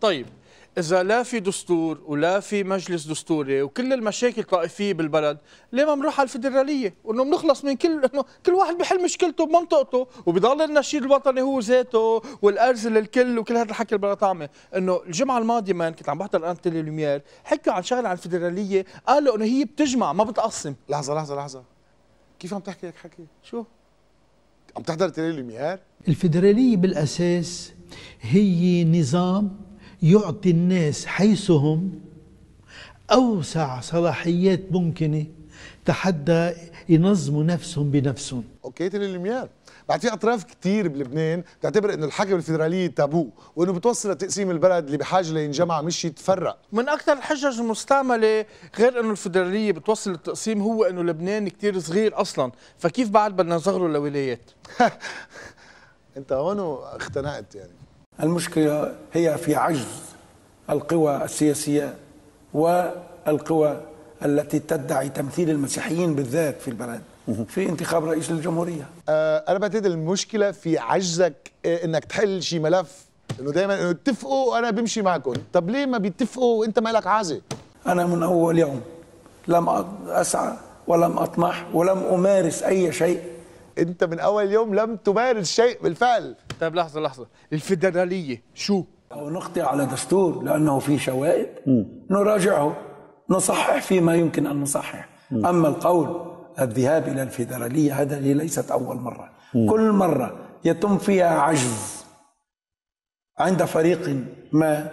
طيب إذا لا في دستور ولا في مجلس دستوري وكل المشاكل طائفية بالبلد، ليه ما بنروح على الفدرالية؟ وإنه بنخلص من كل إنه كل واحد بحل مشكلته بمنطقته وبيضل النشيد الوطني هو ذاته والأرز للكل وكل هذا الحكي البلا بلا طعمة، إنه الجمعة الماضية مان كنت عم بحضر أنا لوميير حكوا عن شغلة عن الفدرالية، قالوا إنه هي بتجمع ما بتقسم لحظة لحظة لحظة كيف عم تحكي هيك حكي؟ شو؟ عم تحضر تيلي لوميير؟ الفدرالية بالأساس هي نظام يعطي الناس حيثهم أوسع صلاحيات ممكنة تحدى ينظموا نفسهم بنفسهم اوكي للميار بعد في اطراف كثير بلبنان بتعتبر انه الحكم الفيدرالي تابو وانه بتوصل لتقسيم البلد اللي بحاجه لينجمع مش يتفرق من اكثر الحجج المستعمله غير انه الفيدراليه بتوصل للتقسيم هو انه لبنان كثير صغير اصلا فكيف بعد بدنا نصغره لولايات انت هون اختنقت يعني المشكلة هي في عجز القوى السياسية والقوى التي تدعي تمثيل المسيحيين بالذات في البلد في انتخاب رئيس الجمهوريه أه أنا بعتقد المشكلة في عجزك آه، إنك تحل شي ملف إنه دايما إنه اتفقوا وأنا بمشي معكم طب ليه ما بيتفقوا وأنت مالك عازة أنا من أول يوم لم أسعى ولم أطمح ولم أمارس أي شيء أنت من أول يوم لم تمارس شيء بالفعل طيب لحظه لحظه الفيدراليه شو او نخطي على دستور لانه في شوائب نراجعه نصحح فيما يمكن ان نصحح م. اما القول الذهاب الى الفيدراليه هذا لي ليست اول مره م. كل مره يتم فيها عجز عند فريق ما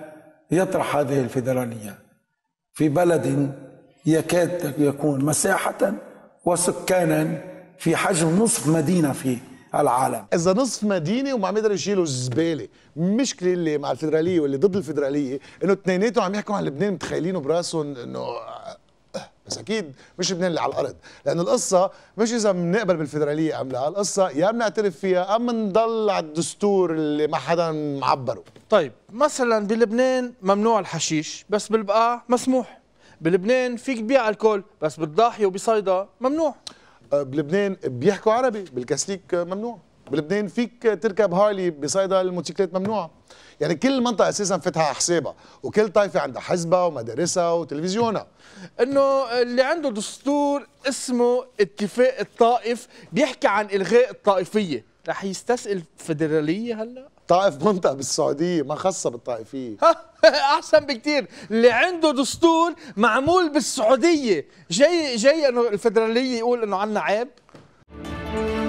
يطرح هذه الفيدراليه في بلد يكاد يكون مساحه وسكانا في حجم نصف مدينه فيه العالم اذا نصف مدينه وما عم يقدروا يشيلوا الزباله المشكله اللي مع الفدراليه واللي ضد الفدراليه انه اثنيناتهم عم يحكوا عن لبنان متخيلينه براسهم انه آه، بس اكيد مش لبنان اللي على الارض لانه القصه مش اذا بنقبل بالفدراليه ام لا القصه يا بنعترف فيها ام بنضل على الدستور اللي ما حدا معبره طيب مثلا بلبنان ممنوع الحشيش بس بالبقاع مسموح بلبنان فيك تبيع الكول بس بالضاحيه وبصيدا ممنوع بلبنان بيحكوا عربي بالكاسليك ممنوع بلبنان فيك تركب هارلي بصيدا الموتوسيكلات ممنوعه يعني كل منطقه اساسا فتحها حسابها وكل طائفه عندها حزبها ومدارسها وتلفزيونها انه اللي عنده دستور اسمه اتفاق الطائف بيحكي عن الغاء الطائفيه رح يستسئل فدراليه هلا طائف منطقه بالسعوديه ما خاصه بالطائفيه احسن بكتير اللي عنده دستور معمول بالسعوديه جاي جاي انه الفدراليه يقول انه عنا عيب